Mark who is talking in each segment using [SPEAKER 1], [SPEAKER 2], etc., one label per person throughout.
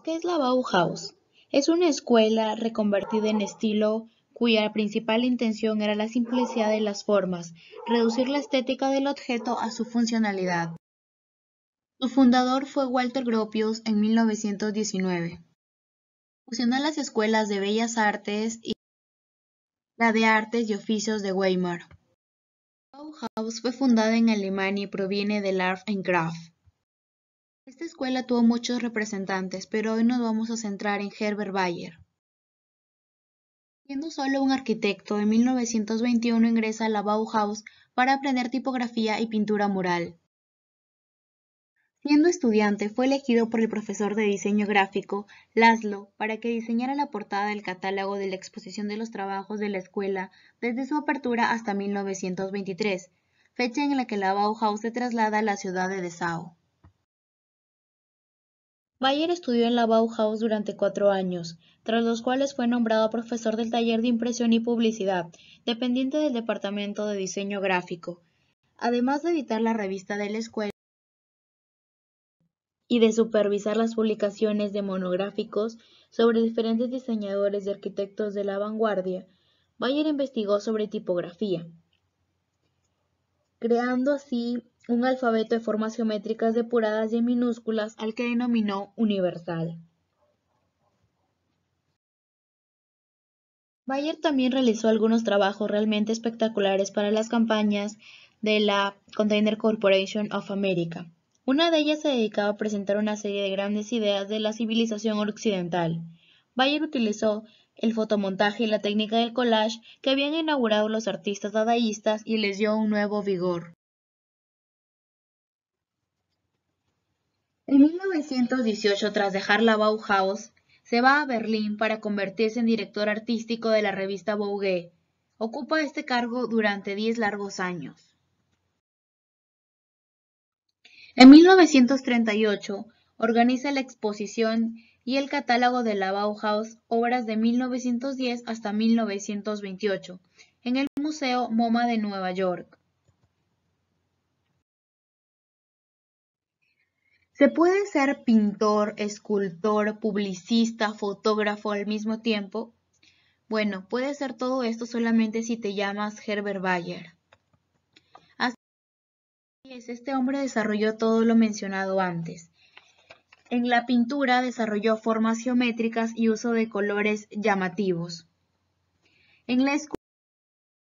[SPEAKER 1] ¿Qué es la Bauhaus? Es una escuela reconvertida en estilo cuya principal intención era la simplicidad de las formas, reducir la estética del objeto a su funcionalidad. Su fundador fue Walter Gropius en 1919. Fusionó las escuelas de bellas artes y la de artes y oficios de Weimar. Bauhaus fue fundada en Alemania y proviene del Art and esta escuela tuvo muchos representantes, pero hoy nos vamos a centrar en Herbert Bayer. Siendo solo un arquitecto, en 1921 ingresa a la Bauhaus para aprender tipografía y pintura mural. Siendo estudiante, fue elegido por el profesor de diseño gráfico, Laszlo, para que diseñara la portada del catálogo de la exposición de los trabajos de la escuela desde su apertura hasta 1923, fecha en la que la Bauhaus se traslada a la ciudad de Dessau. Bayer estudió en la Bauhaus durante cuatro años, tras los cuales fue nombrado profesor del taller de impresión y publicidad, dependiente del Departamento de Diseño Gráfico, además de editar la revista de la escuela y de supervisar las publicaciones de monográficos sobre diferentes diseñadores y arquitectos de la vanguardia. Bayer investigó sobre tipografía, creando así un alfabeto de formas geométricas depuradas y en minúsculas al que denominó universal. Bayer también realizó algunos trabajos realmente espectaculares para las campañas de la Container Corporation of America. Una de ellas se dedicaba a presentar una serie de grandes ideas de la civilización occidental. Bayer utilizó el fotomontaje y la técnica del collage que habían inaugurado los artistas dadaístas y les dio un nuevo vigor. En 1918, tras dejar la Bauhaus, se va a Berlín para convertirse en director artístico de la revista Vogue. Ocupa este cargo durante 10 largos años. En 1938 organiza la exposición y el catálogo de la Bauhaus Obras de 1910 hasta 1928 en el Museo MoMA de Nueva York. Se puede ser pintor, escultor, publicista, fotógrafo al mismo tiempo. Bueno, puede ser todo esto solamente si te llamas Herbert Bayer. Así es, este hombre desarrolló todo lo mencionado antes. En la pintura desarrolló formas geométricas y uso de colores llamativos. En la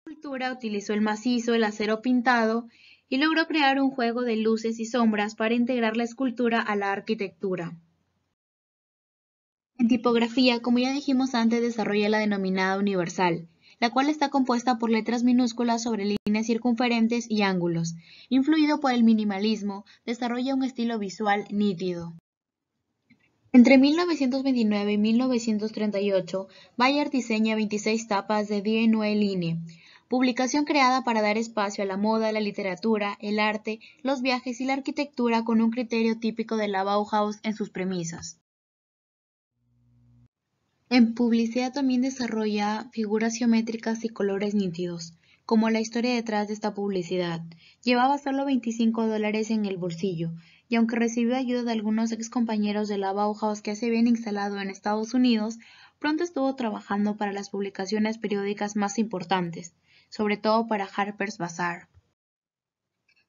[SPEAKER 1] escultura utilizó el macizo, el acero pintado y logró crear un juego de luces y sombras para integrar la escultura a la arquitectura. En tipografía, como ya dijimos antes, desarrolla la denominada universal, la cual está compuesta por letras minúsculas sobre líneas circunferentes y ángulos. Influido por el minimalismo, desarrolla un estilo visual nítido. Entre 1929 y 1938, Bayer diseña 26 tapas de nueve líneas, publicación creada para dar espacio a la moda, la literatura, el arte, los viajes y la arquitectura con un criterio típico de la Bauhaus en sus premisas. En publicidad también desarrolla figuras geométricas y colores nítidos, como la historia detrás de esta publicidad. Llevaba solo 25 dólares en el bolsillo, y aunque recibió ayuda de algunos excompañeros de la Bauhaus que se habían instalado en Estados Unidos, pronto estuvo trabajando para las publicaciones periódicas más importantes, sobre todo para Harper's Bazaar.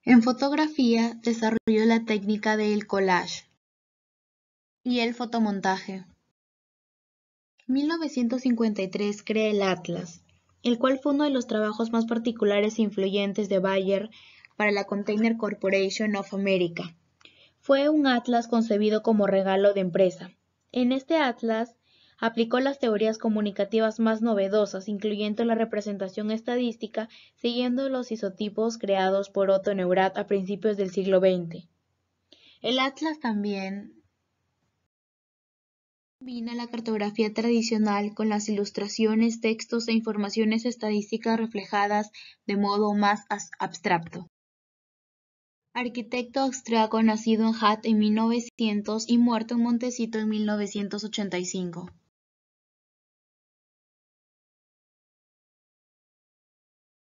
[SPEAKER 1] En fotografía desarrolló la técnica del collage y el fotomontaje. En 1953 crea el Atlas, el cual fue uno de los trabajos más particulares e influyentes de Bayer para la Container Corporation of America. Fue un atlas concebido como regalo de empresa. En este atlas Aplicó las teorías comunicativas más novedosas, incluyendo la representación estadística, siguiendo los isotipos creados por Otto Neurath a principios del siglo XX. El Atlas también combina la cartografía tradicional con las ilustraciones, textos e informaciones estadísticas reflejadas de modo más abstracto. Arquitecto austriaco nacido en Hatt en 1900 y muerto en Montecito en 1985.